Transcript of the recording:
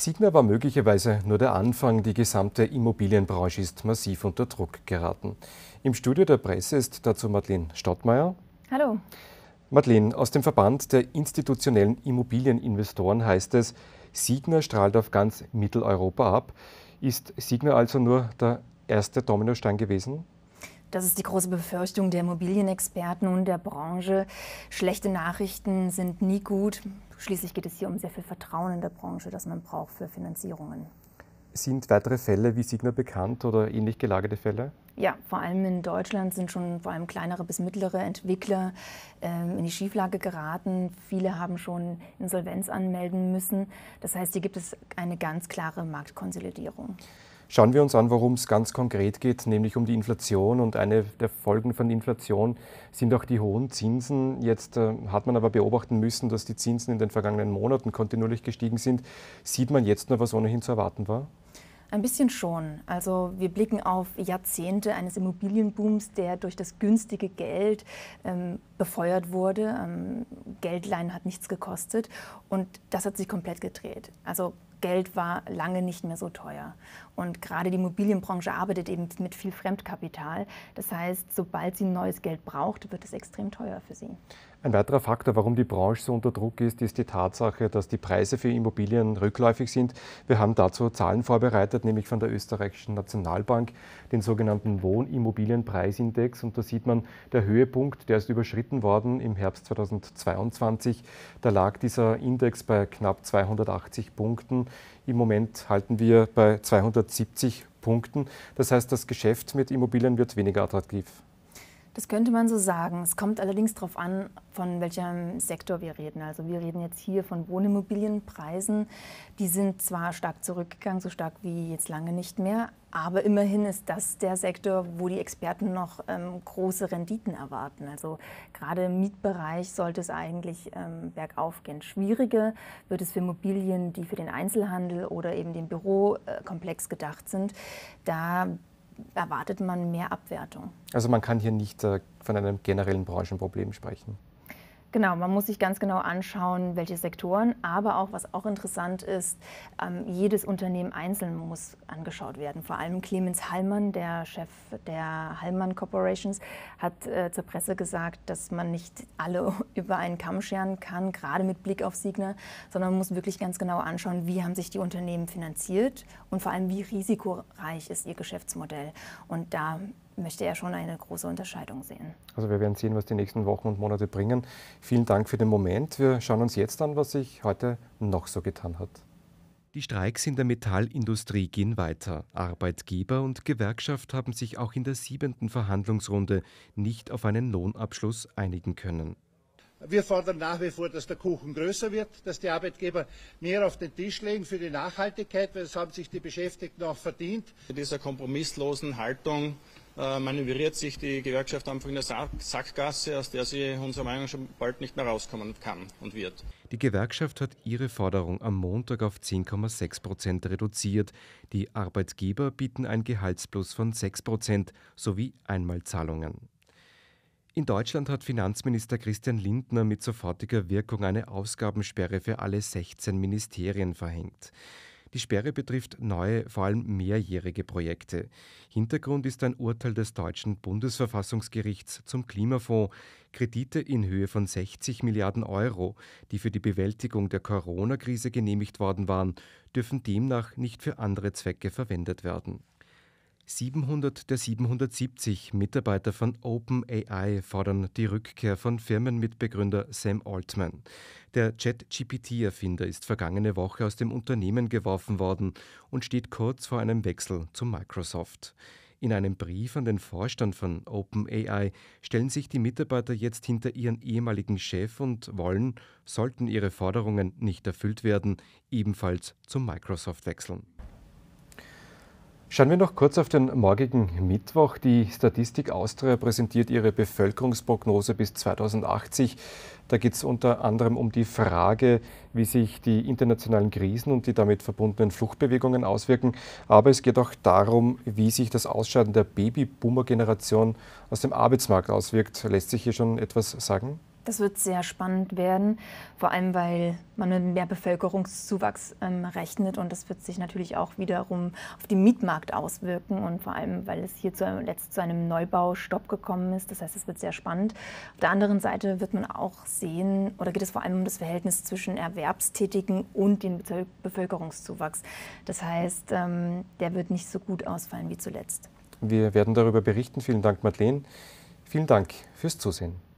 Signa war möglicherweise nur der Anfang. Die gesamte Immobilienbranche ist massiv unter Druck geraten. Im Studio der Presse ist dazu Madeleine Stottmeier. Hallo. Madeleine, aus dem Verband der institutionellen Immobilieninvestoren heißt es, Signa strahlt auf ganz Mitteleuropa ab. Ist Signa also nur der erste Dominostein gewesen? Das ist die große Befürchtung der Immobilienexperten und der Branche. Schlechte Nachrichten sind nie gut. Schließlich geht es hier um sehr viel Vertrauen in der Branche, das man braucht für Finanzierungen. Sind weitere Fälle wie Signa bekannt oder ähnlich gelagerte Fälle? Ja, vor allem in Deutschland sind schon vor allem kleinere bis mittlere Entwickler ähm, in die Schieflage geraten. Viele haben schon Insolvenz anmelden müssen. Das heißt, hier gibt es eine ganz klare Marktkonsolidierung. Schauen wir uns an, worum es ganz konkret geht, nämlich um die Inflation. Und eine der Folgen von Inflation sind auch die hohen Zinsen. Jetzt äh, hat man aber beobachten müssen, dass die Zinsen in den vergangenen Monaten kontinuierlich gestiegen sind. Sieht man jetzt noch, was ohnehin zu erwarten war? Ein bisschen schon. Also wir blicken auf Jahrzehnte eines Immobilienbooms, der durch das günstige Geld ähm, befeuert wurde. Ähm, Geldleihen hat nichts gekostet und das hat sich komplett gedreht. Also Geld war lange nicht mehr so teuer. Und gerade die Immobilienbranche arbeitet eben mit viel Fremdkapital. Das heißt, sobald sie neues Geld braucht, wird es extrem teuer für sie. Ein weiterer Faktor, warum die Branche so unter Druck ist, ist die Tatsache, dass die Preise für Immobilien rückläufig sind. Wir haben dazu Zahlen vorbereitet, nämlich von der österreichischen Nationalbank, den sogenannten Wohnimmobilienpreisindex. Und da sieht man, der Höhepunkt, der ist überschritten worden im Herbst 2022. Da lag dieser Index bei knapp 280 Punkten. Im Moment halten wir bei 270 Punkten. Das heißt, das Geschäft mit Immobilien wird weniger attraktiv. Das könnte man so sagen. Es kommt allerdings darauf an, von welchem Sektor wir reden. Also wir reden jetzt hier von Wohnimmobilienpreisen. Die sind zwar stark zurückgegangen, so stark wie jetzt lange nicht mehr, aber immerhin ist das der Sektor, wo die Experten noch ähm, große Renditen erwarten. Also gerade im Mietbereich sollte es eigentlich ähm, bergauf gehen. Schwieriger wird es für Immobilien, die für den Einzelhandel oder eben den Bürokomplex gedacht sind. Da erwartet man mehr Abwertung. Also man kann hier nicht äh, von einem generellen Branchenproblem sprechen. Genau, man muss sich ganz genau anschauen, welche Sektoren, aber auch, was auch interessant ist, ähm, jedes Unternehmen einzeln muss angeschaut werden. Vor allem Clemens Hallmann, der Chef der Hallmann Corporations, hat äh, zur Presse gesagt, dass man nicht alle über einen Kamm scheren kann, gerade mit Blick auf Signa, sondern man muss wirklich ganz genau anschauen, wie haben sich die Unternehmen finanziert und vor allem, wie risikoreich ist ihr Geschäftsmodell. Und da möchte ja schon eine große Unterscheidung sehen. Also wir werden sehen, was die nächsten Wochen und Monate bringen. Vielen Dank für den Moment. Wir schauen uns jetzt an, was sich heute noch so getan hat. Die Streiks in der Metallindustrie gehen weiter. Arbeitgeber und Gewerkschaft haben sich auch in der siebenten Verhandlungsrunde nicht auf einen Lohnabschluss einigen können. Wir fordern nach wie vor, dass der Kuchen größer wird, dass die Arbeitgeber mehr auf den Tisch legen für die Nachhaltigkeit, weil das haben sich die Beschäftigten auch verdient. In dieser kompromisslosen Haltung äh, manövriert sich die Gewerkschaft Anfang in der Sackgasse, aus der sie unserer Meinung nach schon bald nicht mehr rauskommen kann und wird. Die Gewerkschaft hat ihre Forderung am Montag auf 10,6 Prozent reduziert. Die Arbeitgeber bieten ein Gehaltsplus von 6 Prozent sowie Einmalzahlungen. In Deutschland hat Finanzminister Christian Lindner mit sofortiger Wirkung eine Ausgabensperre für alle 16 Ministerien verhängt. Die Sperre betrifft neue, vor allem mehrjährige Projekte. Hintergrund ist ein Urteil des deutschen Bundesverfassungsgerichts zum Klimafonds. Kredite in Höhe von 60 Milliarden Euro, die für die Bewältigung der Corona-Krise genehmigt worden waren, dürfen demnach nicht für andere Zwecke verwendet werden. 700 der 770 Mitarbeiter von OpenAI fordern die Rückkehr von Firmenmitbegründer Sam Altman. Der Chat-GPT-Erfinder ist vergangene Woche aus dem Unternehmen geworfen worden und steht kurz vor einem Wechsel zu Microsoft. In einem Brief an den Vorstand von OpenAI stellen sich die Mitarbeiter jetzt hinter ihren ehemaligen Chef und wollen, sollten ihre Forderungen nicht erfüllt werden, ebenfalls zu Microsoft wechseln. Schauen wir noch kurz auf den morgigen Mittwoch. Die Statistik Austria präsentiert ihre Bevölkerungsprognose bis 2080. Da geht es unter anderem um die Frage, wie sich die internationalen Krisen und die damit verbundenen Fluchtbewegungen auswirken. Aber es geht auch darum, wie sich das Ausscheiden der Babyboomer-Generation aus dem Arbeitsmarkt auswirkt. Lässt sich hier schon etwas sagen? Das wird sehr spannend werden, vor allem weil man mit mehr Bevölkerungszuwachs ähm, rechnet und das wird sich natürlich auch wiederum auf den Mietmarkt auswirken und vor allem, weil es hier zuletzt zu einem Neubaustopp gekommen ist. Das heißt, es wird sehr spannend. Auf der anderen Seite wird man auch sehen, oder geht es vor allem um das Verhältnis zwischen Erwerbstätigen und dem Bevölkerungszuwachs. Das heißt, ähm, der wird nicht so gut ausfallen wie zuletzt. Wir werden darüber berichten. Vielen Dank, Madeleine. Vielen Dank fürs Zusehen.